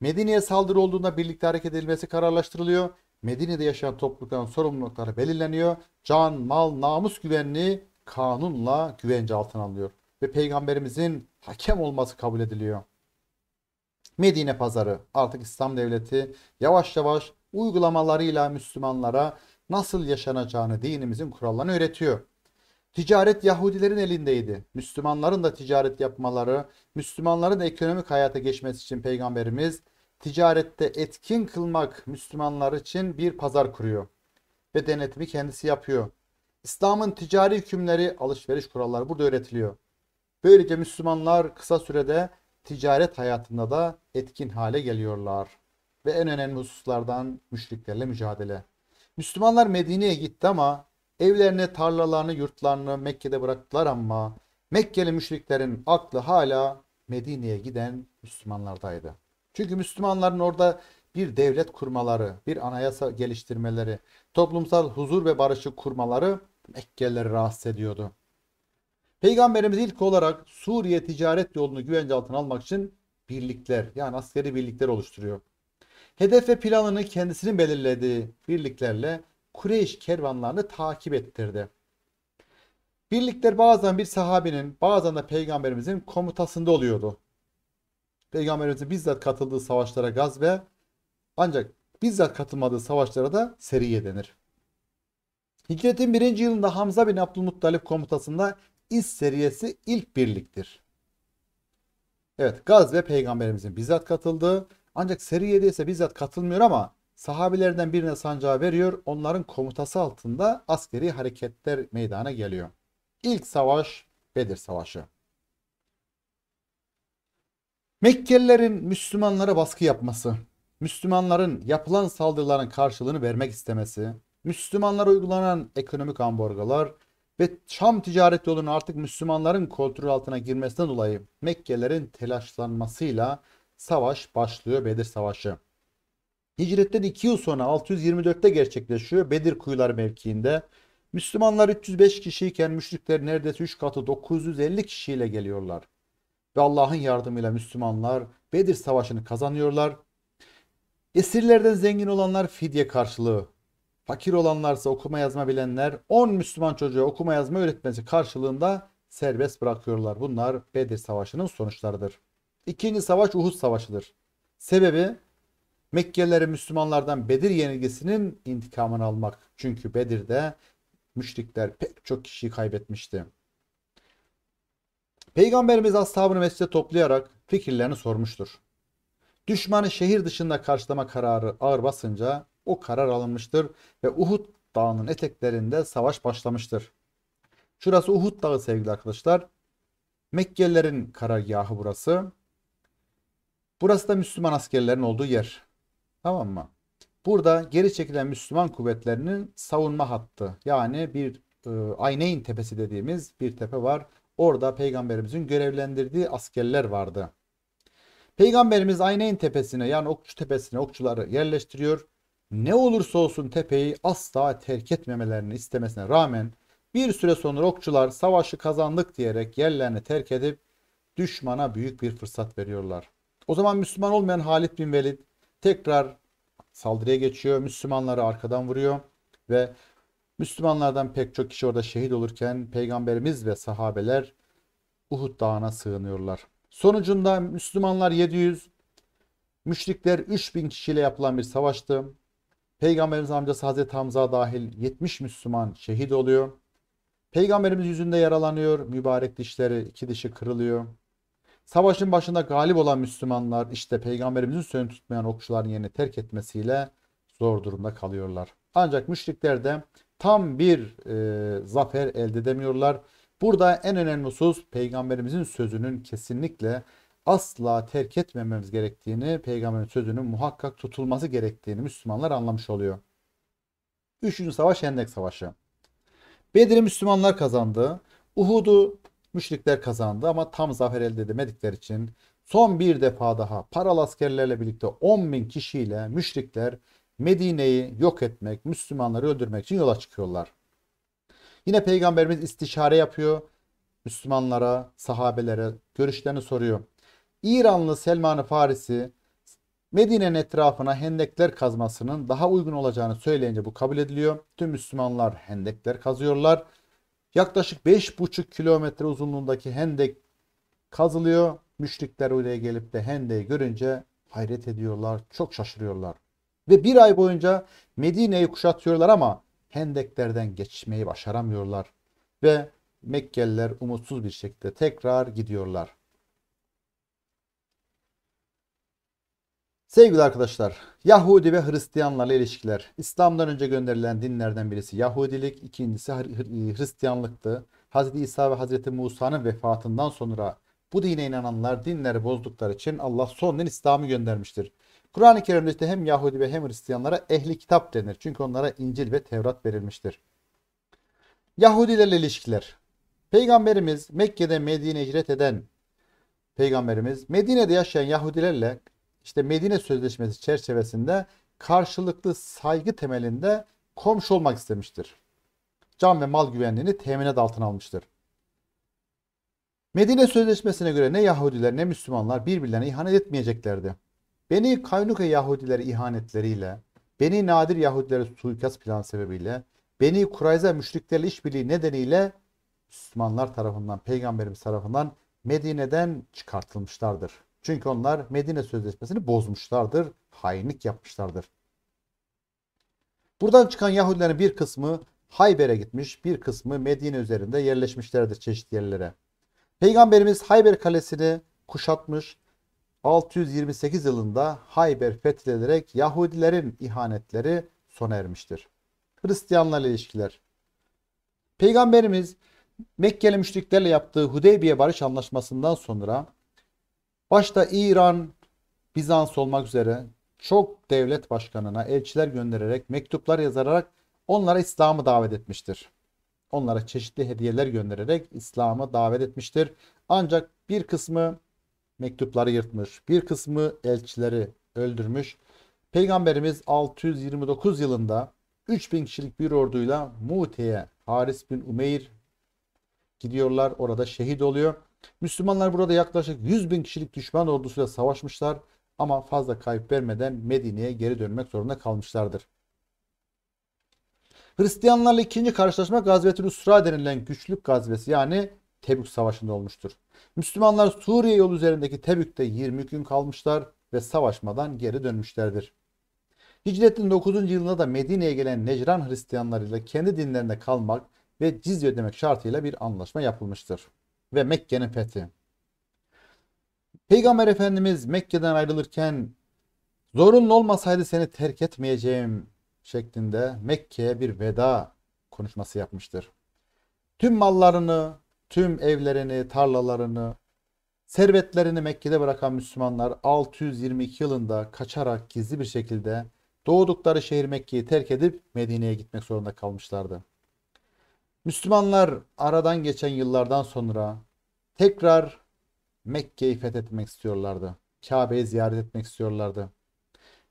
Medine'ye saldırı olduğunda birlikte hareket edilmesi kararlaştırılıyor. Medine'de yaşayan toplulukların sorumlulukları belirleniyor. Can, mal, namus güvenliği kanunla güvence altına alınıyor. Ve peygamberimizin hakem olması kabul ediliyor. Medine pazarı artık İslam devleti yavaş yavaş uygulamalarıyla Müslümanlara nasıl yaşanacağını dinimizin kurallarını öğretiyor. Ticaret Yahudilerin elindeydi. Müslümanların da ticaret yapmaları, Müslümanların ekonomik hayata geçmesi için peygamberimiz ticarette etkin kılmak Müslümanlar için bir pazar kuruyor ve denetimi kendisi yapıyor. İslam'ın ticari hükümleri, alışveriş kuralları burada öğretiliyor. Böylece Müslümanlar kısa sürede ticaret hayatında da etkin hale geliyorlar. Ve en önemli hususlardan müşriklerle mücadele. Müslümanlar Medine'ye gitti ama Evlerini, tarlalarını, yurtlarını Mekke'de bıraktılar ama Mekkeli müşriklerin aklı hala Medine'ye giden Müslümanlardaydı. Çünkü Müslümanların orada bir devlet kurmaları, bir anayasa geliştirmeleri, toplumsal huzur ve barışı kurmaları Mekkelileri rahatsız ediyordu. Peygamberimiz ilk olarak Suriye ticaret yolunu güvence altına almak için birlikler yani askeri birlikler oluşturuyor. Hedef ve planını kendisinin belirlediği birliklerle Kureyş kervanlarını takip ettirdi. Birlikler bazen bir sahabinin, bazen de peygamberimizin komutasında oluyordu. Peygamberimizin bizzat katıldığı savaşlara Gaz ve ancak bizzat katılmadığı savaşlara da seriye denir. Hicretin birinci yılında Hamza bin Abdülmuttalip komutasında İz seriyesi ilk birliktir. Evet Gaz ve peygamberimizin bizzat katıldığı ancak Seriye'de ise bizzat katılmıyor ama Sahabilerden birine sancağı veriyor. Onların komutası altında askeri hareketler meydana geliyor. İlk savaş Bedir Savaşı. Mekkelilerin Müslümanlara baskı yapması, Müslümanların yapılan saldırıların karşılığını vermek istemesi, Müslümanlara uygulanan ekonomik ambargolar ve Şam ticaret yolunun artık Müslümanların kontrol altına girmesinden dolayı Mekkelilerin telaşlanmasıyla savaş başlıyor Bedir Savaşı. Hicretten 2 yıl sonra 624'te gerçekleşiyor Bedir kuyular mevkiinde. Müslümanlar 305 kişiyken müşrikler neredeyse 3 katı 950 kişiyle geliyorlar. Ve Allah'ın yardımıyla Müslümanlar Bedir Savaşı'nı kazanıyorlar. Esirlerden zengin olanlar fidye karşılığı, fakir olanlarsa okuma yazma bilenler 10 Müslüman çocuğa okuma yazma öğretmesi karşılığında serbest bırakıyorlar. Bunlar Bedir Savaşı'nın sonuçlarıdır. İkinci savaş Uhud Savaşı'dır. Sebebi Mekkelilere Müslümanlardan Bedir yenilgisinin intikamını almak. Çünkü Bedir'de müşrikler pek çok kişiyi kaybetmişti. Peygamberimiz ashabını mescide toplayarak fikirlerini sormuştur. Düşmanı şehir dışında karşılama kararı ağır basınca o karar alınmıştır ve Uhud dağının eteklerinde savaş başlamıştır. Şurası Uhud dağı sevgili arkadaşlar. Mekkelilerin karargahı burası. Burası da Müslüman askerlerin olduğu yer. Tamam mı? Burada geri çekilen Müslüman kuvvetlerinin savunma hattı yani bir e, Ayneyn tepesi dediğimiz bir tepe var. Orada peygamberimizin görevlendirdiği askerler vardı. Peygamberimiz Ayneyn tepesine yani okçu tepesine okçuları yerleştiriyor. Ne olursa olsun tepeyi asla terk etmemelerini istemesine rağmen bir süre sonra okçular savaşı kazandık diyerek yerlerini terk edip düşmana büyük bir fırsat veriyorlar. O zaman Müslüman olmayan Halid bin Velid tekrar saldırıya geçiyor. Müslümanları arkadan vuruyor ve Müslümanlardan pek çok kişi orada şehit olurken peygamberimiz ve sahabeler Uhud dağına sığınıyorlar. Sonucunda Müslümanlar 700, müşrikler 3000 kişiyle yapılan bir savaştı. Peygamberimiz amcası Hazreti Hamza dahil 70 Müslüman şehit oluyor. Peygamberimiz yüzünde yaralanıyor. Mübarek dişleri, iki dişi kırılıyor. Savaşın başında galip olan Müslümanlar işte peygamberimizin sözünü tutmayan okçuların yerini terk etmesiyle zor durumda kalıyorlar. Ancak müşrikler de tam bir e, zafer elde edemiyorlar. Burada en önemli husus peygamberimizin sözünün kesinlikle asla terk etmememiz gerektiğini, peygamberin sözünün muhakkak tutulması gerektiğini Müslümanlar anlamış oluyor. Üçüncü savaş Hendek Savaşı. Bedir'i Müslümanlar kazandı. Uhud'u Müşrikler kazandı ama tam zafer elde edemedikleri için son bir defa daha paralı askerlerle birlikte 10 bin kişiyle müşrikler Medine'yi yok etmek, Müslümanları öldürmek için yola çıkıyorlar. Yine Peygamberimiz istişare yapıyor. Müslümanlara, sahabelere görüşlerini soruyor. İranlı selman Farisi Medine'nin etrafına hendekler kazmasının daha uygun olacağını söyleyince bu kabul ediliyor. Tüm Müslümanlar hendekler kazıyorlar. Yaklaşık 5,5 kilometre uzunluğundaki hendek kazılıyor. Müşrikler oraya gelip de hendeyi görünce hayret ediyorlar, çok şaşırıyorlar. Ve bir ay boyunca Medine'yi kuşatıyorlar ama hendeklerden geçmeyi başaramıyorlar. Ve Mekkeliler umutsuz bir şekilde tekrar gidiyorlar. Sevgili arkadaşlar, Yahudi ve Hristiyanlarla ilişkiler. İslam'dan önce gönderilen dinlerden birisi Yahudilik, ikincisi Hristiyanlıktı. Hz. İsa ve Hz. Musa'nın vefatından sonra bu dine inananlar dinleri bozdukları için Allah son din İslam'ı göndermiştir. Kur'an-ı Kerim'de işte hem Yahudi ve hem Hristiyanlara ehli kitap denir. Çünkü onlara İncil ve Tevrat verilmiştir. Yahudilerle ilişkiler. Peygamberimiz Mekke'de Medine'ye hicret eden Peygamberimiz Medine'de yaşayan Yahudilerle işte Medine Sözleşmesi çerçevesinde karşılıklı saygı temelinde komşu olmak istemiştir. Can ve mal güvenliğini teminat altına almıştır. Medine Sözleşmesi'ne göre ne Yahudiler ne Müslümanlar birbirlerine ihanet etmeyeceklerdi. Beni Kaynuka Yahudileri ihanetleriyle, Beni Nadir Yahudileri suikast planı sebebiyle, Beni Kurayza müşriklerle işbirliği nedeniyle Müslümanlar tarafından, Peygamberimiz tarafından Medine'den çıkartılmışlardır. Çünkü onlar Medine Sözleşmesi'ni bozmuşlardır, hainlik yapmışlardır. Buradan çıkan Yahudilerin bir kısmı Hayber'e gitmiş, bir kısmı Medine üzerinde yerleşmişlerdir çeşitli yerlere. Peygamberimiz Hayber kalesini kuşatmış, 628 yılında Hayber fethedilerek Yahudilerin ihanetleri sona ermiştir. Hristiyanlarla ilişkiler. Peygamberimiz Mekkeli müşriklerle yaptığı Hudeybiye barış anlaşmasından sonra Başta İran, Bizans olmak üzere çok devlet başkanına elçiler göndererek, mektuplar yazarak onlara İslam'ı davet etmiştir. Onlara çeşitli hediyeler göndererek İslamı davet etmiştir. Ancak bir kısmı mektupları yırtmış, bir kısmı elçileri öldürmüş. Peygamberimiz 629 yılında 3000 kişilik bir orduyla Mute'ye Haris bin Umeyr gidiyorlar. Orada şehit oluyor. Müslümanlar burada yaklaşık 100 bin kişilik düşman ordusuyla savaşmışlar ama fazla kayıp vermeden Medine'ye geri dönmek zorunda kalmışlardır. Hristiyanlarla ikinci karşılaşma Gazvetül Usra denilen güçlük gazvesi yani Tebük Savaşı'nda olmuştur. Müslümanlar Suriye yolu üzerindeki Tebük'te 20 gün kalmışlar ve savaşmadan geri dönmüşlerdir. Hicretin 9. yılında da Medine'ye gelen Necran Hristiyanlarıyla kendi dinlerinde kalmak ve cizye ödemek şartıyla bir anlaşma yapılmıştır ve Mekke'nin fethi. Peygamber Efendimiz Mekke'den ayrılırken zorunlu olmasaydı seni terk etmeyeceğim şeklinde Mekke'ye bir veda konuşması yapmıştır. Tüm mallarını, tüm evlerini, tarlalarını, servetlerini Mekke'de bırakan Müslümanlar 622 yılında kaçarak gizli bir şekilde doğdukları şehir Mekke'yi terk edip Medine'ye gitmek zorunda kalmışlardı. Müslümanlar aradan geçen yıllardan sonra tekrar Mekke'yi fethetmek istiyorlardı. Kabe'yi ziyaret etmek istiyorlardı.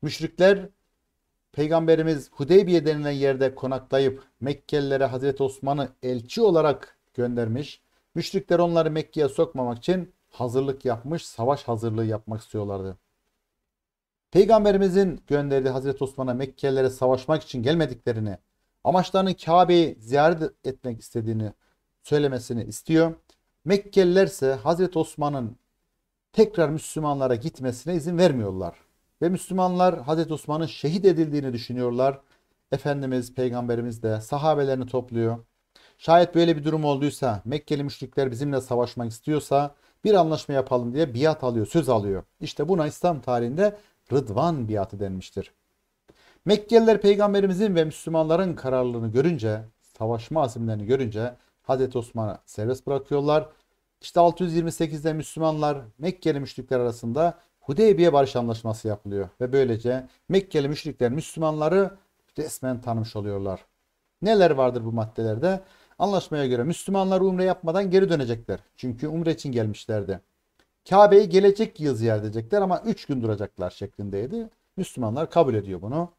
Müşrikler Peygamberimiz Hudeybiye denilen yerde konaklayıp Mekkelilere Hazreti Osman'ı elçi olarak göndermiş. Müşrikler onları Mekke'ye sokmamak için hazırlık yapmış, savaş hazırlığı yapmak istiyorlardı. Peygamberimizin gönderdiği Hazreti Osman'a Mekkelilere savaşmak için gelmediklerini amaçlarının Kabe'yi ziyaret etmek istediğini söylemesini istiyor. Mekkeliler ise Hazreti Osman'ın tekrar Müslümanlara gitmesine izin vermiyorlar. Ve Müslümanlar Hazreti Osman'ın şehit edildiğini düşünüyorlar. Efendimiz, Peygamberimiz de sahabelerini topluyor. Şayet böyle bir durum olduysa, Mekkeli müşrikler bizimle savaşmak istiyorsa bir anlaşma yapalım diye biat alıyor, söz alıyor. İşte buna İslam tarihinde Rıdvan biatı denmiştir. Mekkeliler peygamberimizin ve Müslümanların kararlılığını görünce, savaşma azimlerini görünce Hazreti Osman'a serbest bırakıyorlar. İşte 628'de Müslümanlar Mekkeli müşrikler arasında Hudeybiye barış anlaşması yapılıyor ve böylece Mekkeli müşrikler Müslümanları resmen tanımış oluyorlar. Neler vardır bu maddelerde? Anlaşmaya göre Müslümanlar umre yapmadan geri dönecekler. Çünkü umre için gelmişlerdi. Kabe'yi gelecek yıl ziyaret edecekler ama 3 gün duracaklar şeklindeydi. Müslümanlar kabul ediyor bunu.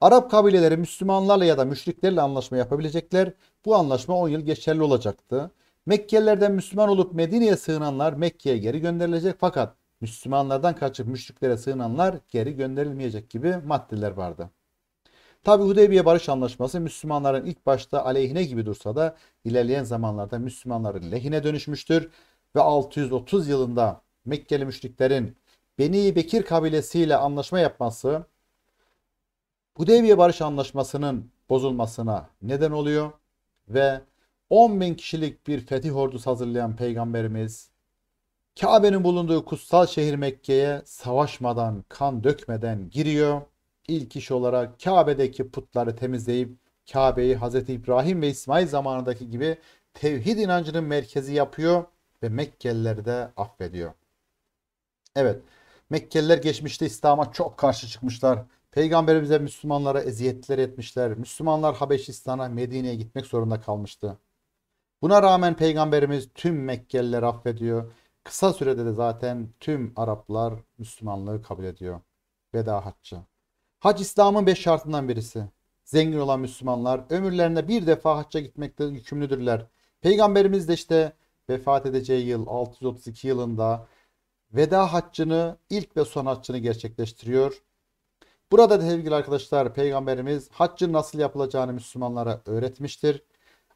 Arap kabileleri Müslümanlarla ya da müşriklerle anlaşma yapabilecekler. Bu anlaşma 10 yıl geçerli olacaktı. Mekkelilerden Müslüman olup Medine'ye sığınanlar Mekke'ye geri gönderilecek fakat Müslümanlardan kaçıp müşriklere sığınanlar geri gönderilmeyecek gibi maddeler vardı. Tabi Hudeybiye Barış Anlaşması Müslümanların ilk başta aleyhine gibi dursa da ilerleyen zamanlarda Müslümanların lehine dönüşmüştür ve 630 yılında Mekkeli müşriklerin Beni Bekir kabilesiyle anlaşma yapması Hudeybiye Barış Anlaşması'nın bozulmasına neden oluyor ve 10 bin kişilik bir fetih ordusu hazırlayan Peygamberimiz Kabe'nin bulunduğu kutsal şehir Mekke'ye savaşmadan, kan dökmeden giriyor. İlk iş olarak Kabe'deki putları temizleyip Kabe'yi Hz. İbrahim ve İsmail zamanındaki gibi tevhid inancının merkezi yapıyor ve Mekkelileri de affediyor. Evet, Mekkeliler geçmişte İslam'a çok karşı çıkmışlar. Peygamberimize Müslümanlara eziyetler etmişler. Müslümanlar Habeşistan'a, Medine'ye gitmek zorunda kalmıştı. Buna rağmen Peygamberimiz tüm Mekkelileri affediyor. Kısa sürede de zaten tüm Araplar Müslümanlığı kabul ediyor. Veda haccı. Hac İslam'ın beş şartından birisi. Zengin olan Müslümanlar ömürlerinde bir defa hacca gitmekte yükümlüdürler. Peygamberimiz de işte vefat edeceği yıl 632 yılında veda haccını ilk ve son haccını gerçekleştiriyor. Burada da sevgili arkadaşlar peygamberimiz haccın nasıl yapılacağını Müslümanlara öğretmiştir.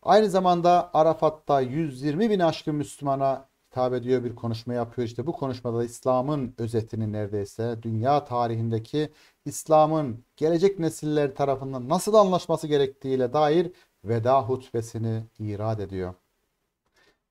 Aynı zamanda Arafat'ta 120 bin aşkın Müslümana hitap ediyor bir konuşma yapıyor. İşte bu konuşmada İslam'ın özetini neredeyse dünya tarihindeki İslam'ın gelecek nesiller tarafından nasıl anlaşması gerektiğiyle dair veda hutbesini irad ediyor.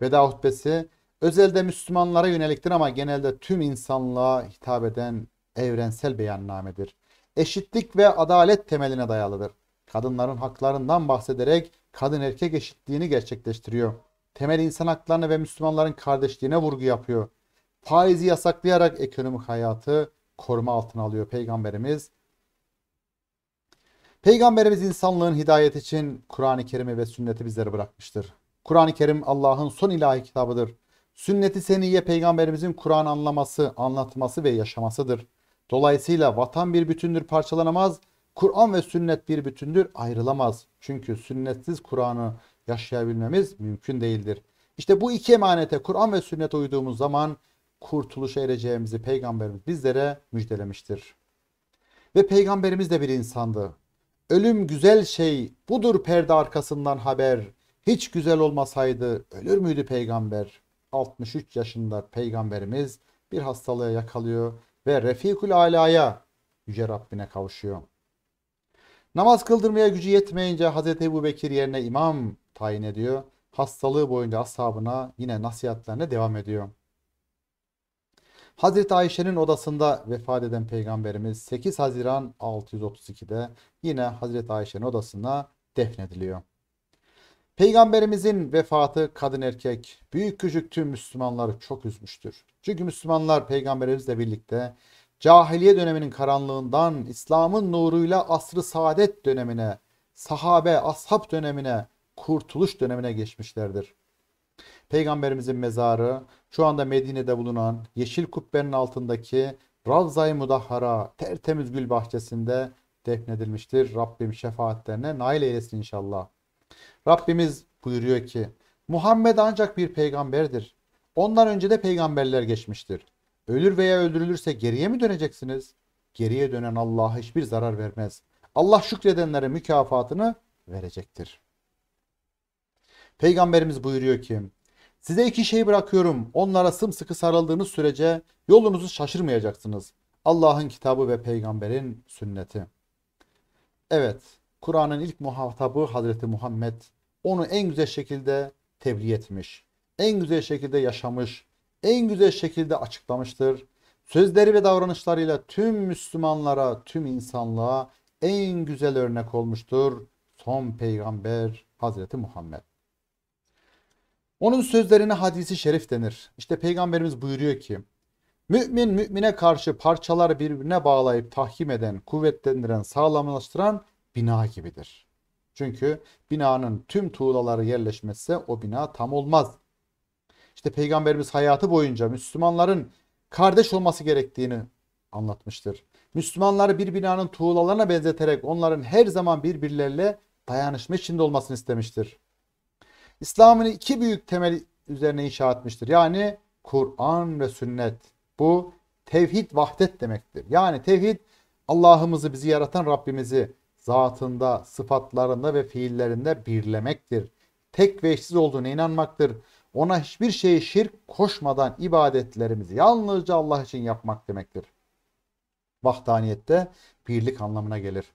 Veda hutbesi özelde Müslümanlara yöneliktir ama genelde tüm insanlığa hitap eden evrensel beyannamedir eşitlik ve adalet temeline dayalıdır. Kadınların haklarından bahsederek kadın erkek eşitliğini gerçekleştiriyor. Temel insan haklarına ve Müslümanların kardeşliğine vurgu yapıyor. Faizi yasaklayarak ekonomik hayatı koruma altına alıyor Peygamberimiz. Peygamberimiz insanlığın hidayet için Kur'an-ı Kerim'i ve sünneti bizlere bırakmıştır. Kur'an-ı Kerim Allah'ın son ilahi kitabıdır. Sünneti seniye peygamberimizin Kur'an anlaması, anlatması ve yaşamasıdır. Dolayısıyla vatan bir bütündür parçalanamaz. Kur'an ve sünnet bir bütündür ayrılamaz. Çünkü sünnetsiz Kur'an'ı yaşayabilmemiz mümkün değildir. İşte bu iki emanete Kur'an ve Sünnet uyduğumuz zaman kurtuluşa ereceğimizi peygamberimiz bizlere müjdelemiştir. Ve peygamberimiz de bir insandı. Ölüm güzel şey budur perde arkasından haber. Hiç güzel olmasaydı ölür müydü peygamber? 63 yaşında peygamberimiz bir hastalığa yakalıyor ve refikül alaya yüce Rabbine kavuşuyor. Namaz kıldırmaya gücü yetmeyince Hz. Ebu Bekir yerine imam tayin ediyor. Hastalığı boyunca ashabına yine nasihatlerine devam ediyor. Hazreti Ayşe'nin odasında vefat eden Peygamberimiz 8 Haziran 632'de yine Hazreti Ayşe'nin odasına defnediliyor. Peygamberimizin vefatı kadın erkek, büyük küçük tüm Müslümanları çok üzmüştür. Çünkü Müslümanlar peygamberimizle birlikte cahiliye döneminin karanlığından İslam'ın nuruyla asrı saadet dönemine, sahabe, ashab dönemine, kurtuluş dönemine geçmişlerdir. Peygamberimizin mezarı şu anda Medine'de bulunan Yeşil Kubbe'nin altındaki Ravza-i Mudahhara tertemiz gül bahçesinde defnedilmiştir. Rabbim şefaatlerine nail eylesin inşallah. Rabbimiz buyuruyor ki Muhammed ancak bir peygamberdir. Ondan önce de peygamberler geçmiştir. Ölür veya öldürülürse geriye mi döneceksiniz? Geriye dönen Allah'a hiçbir zarar vermez. Allah şükredenlere mükafatını verecektir. Peygamberimiz buyuruyor ki Size iki şey bırakıyorum. Onlara sımsıkı sarıldığınız sürece yolunuzu şaşırmayacaksınız. Allah'ın kitabı ve peygamberin sünneti. Evet, Kur'an'ın ilk muhatabı Hazreti Muhammed onu en güzel şekilde tebliğ etmiş. En güzel şekilde yaşamış. En güzel şekilde açıklamıştır. Sözleri ve davranışlarıyla tüm Müslümanlara, tüm insanlığa en güzel örnek olmuştur. Son peygamber Hazreti Muhammed. Onun sözlerine hadisi şerif denir. İşte peygamberimiz buyuruyor ki Mümin mümine karşı parçalar birbirine bağlayıp tahkim eden, kuvvetlendiren, sağlamlaştıran bina gibidir. Çünkü binanın tüm tuğlaları yerleşmezse o bina tam olmaz. İşte Peygamberimiz hayatı boyunca Müslümanların kardeş olması gerektiğini anlatmıştır. Müslümanları bir binanın tuğlalarına benzeterek onların her zaman birbirleriyle dayanışma içinde olmasını istemiştir. İslam'ın iki büyük temeli üzerine inşa etmiştir. Yani Kur'an ve sünnet. Bu tevhid vahdet demektir. Yani tevhid Allah'ımızı bizi yaratan Rabbimizi zatında, sıfatlarında ve fiillerinde birlemektir. Tek ve eşsiz olduğuna inanmaktır. Ona hiçbir şeye şirk koşmadan ibadetlerimizi yalnızca Allah için yapmak demektir. Vahdaniyette birlik anlamına gelir.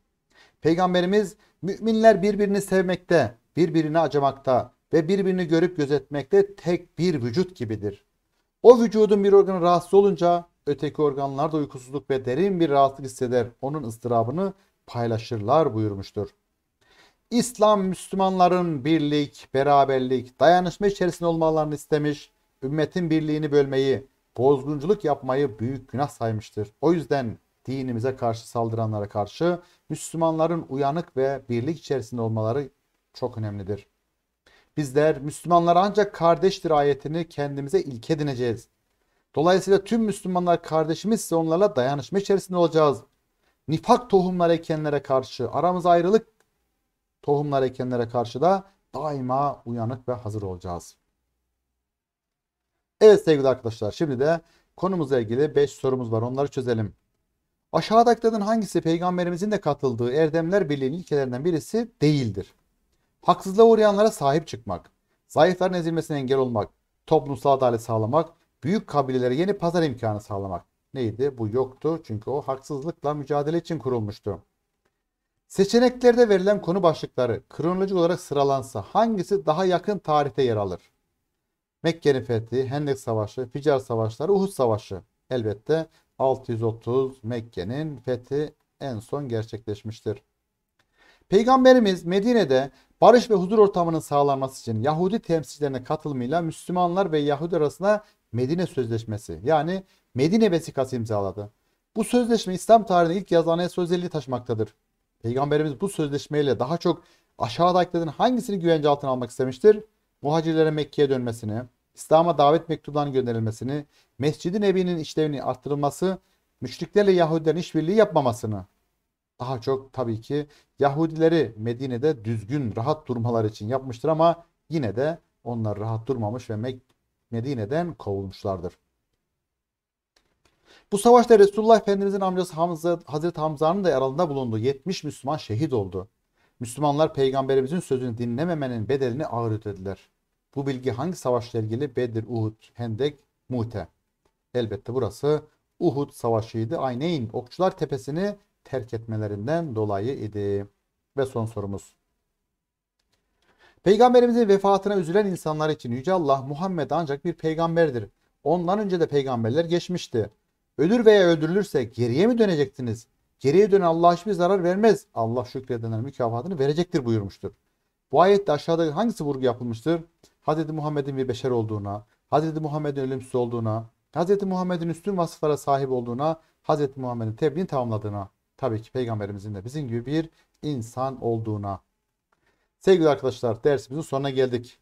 Peygamberimiz müminler birbirini sevmekte, birbirini acımakta ve birbirini görüp gözetmekte tek bir vücut gibidir. O vücudun bir organı rahatsız olunca öteki organlar da uykusuzluk ve derin bir rahatsızlık hisseder. Onun ıstırabını paylaşırlar buyurmuştur. İslam Müslümanların birlik, beraberlik, dayanışma içerisinde olmalarını istemiş, ümmetin birliğini bölmeyi, bozgunculuk yapmayı büyük günah saymıştır. O yüzden dinimize karşı saldıranlara karşı Müslümanların uyanık ve birlik içerisinde olmaları çok önemlidir. Bizler Müslümanlar ancak kardeştir ayetini kendimize ilke edineceğiz. Dolayısıyla tüm Müslümanlar kardeşimizse onlarla dayanışma içerisinde olacağız nifak tohumlar ekenlere karşı, aramız ayrılık tohumlar ekenlere karşı da daima uyanık ve hazır olacağız. Evet sevgili arkadaşlar şimdi de konumuzla ilgili 5 sorumuz var onları çözelim. Aşağıdakilerden hangisi peygamberimizin de katıldığı Erdemler Birliği'nin ilkelerinden birisi değildir? Haksızlığa uğrayanlara sahip çıkmak, zayıfların ezilmesine engel olmak, toplumsal adalet sağlamak, büyük kabilelere yeni pazar imkanı sağlamak neydi? Bu yoktu. Çünkü o haksızlıkla mücadele için kurulmuştu. Seçeneklerde verilen konu başlıkları kronolojik olarak sıralansa hangisi daha yakın tarihte yer alır? Mekke'nin fethi, Hendek Savaşı, Ficar Savaşları, Uhud Savaşı. Elbette 630 Mekke'nin fethi en son gerçekleşmiştir. Peygamberimiz Medine'de barış ve huzur ortamının sağlanması için Yahudi temsilcilerine katılımıyla Müslümanlar ve Yahudi arasında Medine Sözleşmesi yani Medine vesikası imzaladı. Bu sözleşme İslam tarihinde ilk yazılan anayasa özelliği taşımaktadır. Peygamberimiz bu sözleşmeyle daha çok aşağıdakilerin hangisini güvence altına almak istemiştir? Muhacirlere Mekke'ye dönmesini, İslam'a davet mektuplarının gönderilmesini, Mescid-i Nebi'nin işlevini arttırılması, müşriklerle Yahudilerin işbirliği yapmamasını. Daha çok tabii ki Yahudileri Medine'de düzgün, rahat durmaları için yapmıştır ama yine de onlar rahat durmamış ve Medine'den kovulmuşlardır. Bu savaşta Resulullah Efendimizin amcası Hamza, Hazreti Hamza'nın da aralarında bulundu. 70 Müslüman şehit oldu. Müslümanlar peygamberimizin sözünü dinlememenin bedelini ağır ödediler. Bu bilgi hangi savaşla ilgili? Bedir, Uhud, Hendek, Mute. Elbette burası Uhud savaşıydı. Ayneyn okçular tepesini terk etmelerinden dolayı idi. Ve son sorumuz. Peygamberimizin vefatına üzülen insanlar için Yüce Allah Muhammed ancak bir peygamberdir. Ondan önce de peygamberler geçmişti. Ölür veya öldürülürse geriye mi dönecektiniz? Geriye dönen Allah hiçbir zarar vermez. Allah şükredenler mükafatını verecektir buyurmuştur. Bu ayette aşağıda hangisi vurgu yapılmıştır? Hz. Muhammed'in bir beşer olduğuna, Hz. Muhammed'in ölümsüz olduğuna, Hz. Muhammed'in üstün vasıflara sahip olduğuna, Hz. Muhammed'in tebliğini tamamladığına, tabii ki peygamberimizin de bizim gibi bir insan olduğuna. Sevgili arkadaşlar dersimizin sonuna geldik.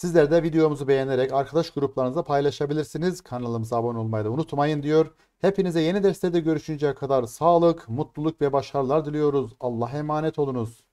Sizler de videomuzu beğenerek arkadaş gruplarınıza paylaşabilirsiniz. Kanalımıza abone olmayı da unutmayın diyor. Hepinize yeni derste de görüşünceye kadar sağlık, mutluluk ve başarılar diliyoruz. Allah'a emanet olunuz.